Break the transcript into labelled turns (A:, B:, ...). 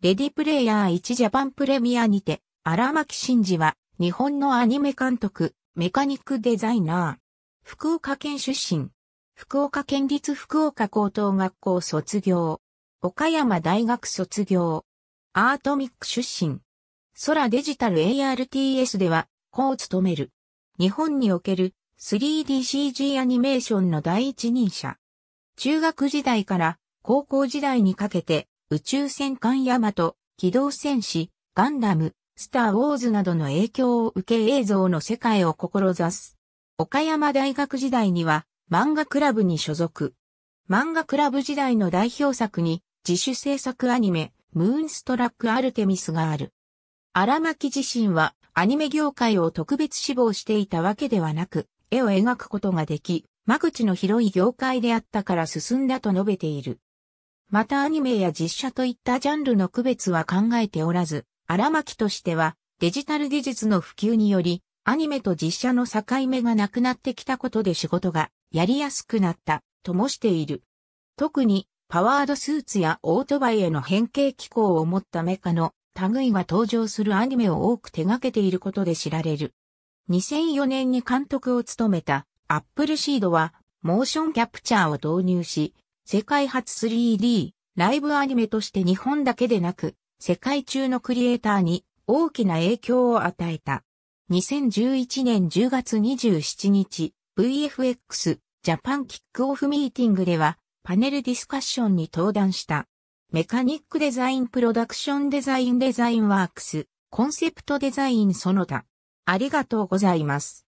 A: レディプレイヤー1ジャパンプレミアにて、荒牧真司は、日本のアニメ監督、メカニックデザイナー。福岡県出身。福岡県立福岡高等学校卒業。岡山大学卒業。アートミック出身。ソラデジタル ARTS では、こう務める。日本における 3DCG アニメーションの第一人者。中学時代から高校時代にかけて宇宙戦艦ヤマト、機動戦士、ガンダム、スター・ウォーズなどの影響を受け映像の世界を志す。岡山大学時代には漫画クラブに所属。漫画クラブ時代の代表作に自主制作アニメ、ムーンストラック・アルテミスがある。荒巻自身はアニメ業界を特別志望していたわけではなく、絵を描くことができ、間口の広い業界であったから進んだと述べている。またアニメや実写といったジャンルの区別は考えておらず、荒巻としてはデジタル技術の普及により、アニメと実写の境目がなくなってきたことで仕事がやりやすくなったともしている。特にパワードスーツやオートバイへの変形機構を持ったメカの類が登場するアニメを多く手掛けていることで知られる。2004年に監督を務めたアップルシードはモーションキャプチャーを導入し、世界初 3D ライブアニメとして日本だけでなく、世界中のクリエイターに大きな影響を与えた。2011年10月27日、VFX ジャパンキックオフミーティングでは、パネルディスカッションに登壇した。メカニックデザインプロダクションデザインデザインワークス、コンセプトデザインその他。ありがとうございます。